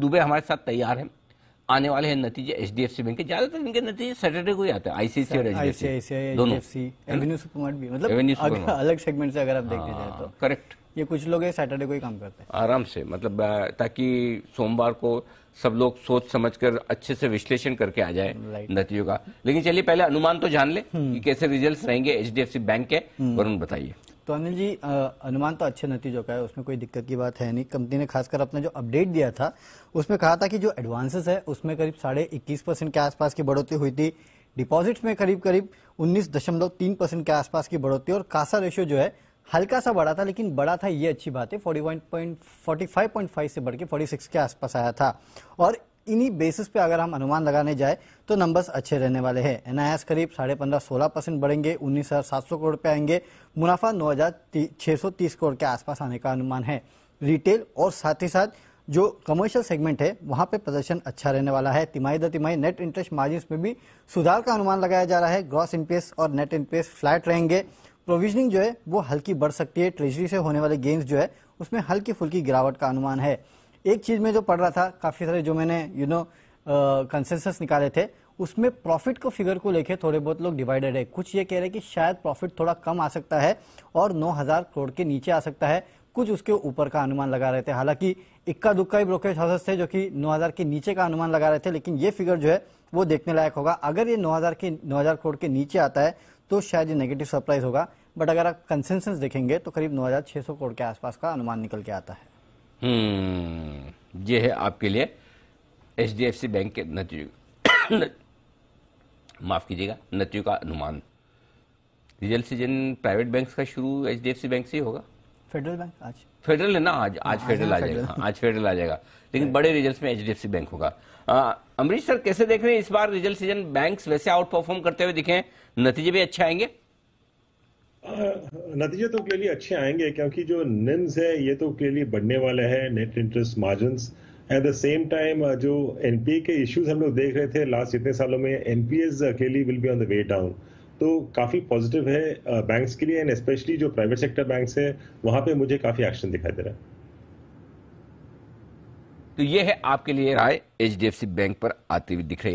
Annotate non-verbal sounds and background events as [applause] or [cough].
दुबे हमारे साथ तैयार है आने वाले हैं नतीजे H D F C bank के ज्यादातर इनके नतीजे सैटरडे को ही आते हैं आईसीसी और एचडीएफसी मतलब अलग सेगमेंट से अगर आप देखते जाए तो करेक्ट हाँ, ये कुछ लोग सैटरडे को ही काम करते हैं आराम से मतलब ताकि सोमवार को सब लोग सोच समझ कर अच्छे से विश्लेषण करके आ जाए नतीजों का लेकिन चलिए पहले अनुमान तो जान ले हम्म। कि कैसे रिजल्ट्स रहेंगे एचडीएफसी बैंक के हम्म। वरुण बताइए तो अनिल जी अनुमान तो अच्छे नतीजों का है उसमें कोई दिक्कत की बात है नहीं कंपनी ने खासकर अपना जो अपडेट दिया था उसमें कहा था कि जो एडवांसेस है उसमें करीब साढ़े इक्कीस परसेंट के आसपास की बढ़ोतरी हुई थी डिपॉजिट्स में करीब करीब उन्नीस दशमलव तीन परसेंट के आसपास की बढ़ोतरी और कासा रेशियो जो है हल्का सा बढ़ा था लेकिन बड़ा था ये अच्छी बात है फोर्टी से बढ़ के फोर्टी के आसपास आया था और इन्हीं बेसिस पे अगर हम अनुमान लगाने जाए तो नंबर्स अच्छे रहने वाले हैं एनआईएस करीब साढ़े पंद्रह सोलह परसेंट बढ़ेंगे उन्नीस हजार सात सौ करोड़ पे आएंगे मुनाफा नौ हजार छह सौ तीस करोड़ के आसपास आने का अनुमान है रिटेल और साथ ही साथ जो कमर्शियल सेगमेंट है वहां पे प्रदर्शन अच्छा रहने वाला है तिमाही दर तिमाही नेट इंटरेस्ट मार्जिन में भी सुधार का अनुमान लगाया जा रहा है ग्रॉस इनपेस और नेट इनपेस फ्लैट रहेंगे प्रोविजनिंग जो है वो हल्की बढ़ सकती है ट्रेजरी से होने वाले गेम्स जो है उसमें हल्की फुल्की गिरावट का अनुमान है एक चीज में जो पढ़ रहा था काफी सारे जो मैंने यू नो कंसेंसस निकाले थे उसमें प्रॉफिट को फिगर को लेके थोड़े बहुत लोग डिवाइडेड है कुछ ये कह रहे हैं कि शायद प्रॉफिट थोड़ा कम आ सकता है और 9000 करोड़ के नीचे आ सकता है कुछ उसके ऊपर का अनुमान लगा रहे थे हालांकि इक्का दुक्का ही ब्रोकरेज हाउसेस थे जो कि 9000 के नीचे का अनुमान लगा रहे थे लेकिन ये फिगर जो है वो देखने लायक होगा अगर ये हजार के हजार करोड़ के नीचे आता है तो शायद ये नेगेटिव सरप्राइज होगा बट अगर आप कंसेंसस देखेंगे तो करीब सौ करोड़ के आसपास का अनुमान निकल के आता है हम्म, ये है आपके लिए H D F C bank के नतीजे [coughs] माफ कीजिएगा नतीजों का अनुमान रिजल्ट सीजन प्राइवेट बैंक का शुरू H D F C bank से ही होगा फेडरल बैंक आज फेडरल है ना आज हाँ, आज फेडरल आ जाएगा आज फेडरल आ जाएगा लेकिन हाँ। बड़े रिजल्ट में एच बैंक होगा अमरीश सर कैसे देख रहे हैं इस बार रिजल्ट सीजन बैंक्स वैसे आउट परफॉर्म करते हुए दिखे नतीजे भी अच्छे आएंगे नतीजे तो क्लियरली अच्छे आएंगे क्योंकि जो निम्स है ये तो क्लियरली बढ़ने वाला है net interest margin at the same time जो एनपीए के इश्यूज हम लोग देख रहे थे लास्ट इतने सालों में NPAs clearly will be on the way down तो काफी पॉजिटिव है बैंक्स के लिए एंड स्पेशली जो प्राइवेट सेक्टर बैंक्स है वहां पे मुझे काफी एक्शन दिखाई दे रहा है तो ये है आपके लिए राय एच बैंक पर आती हुई दिख रही है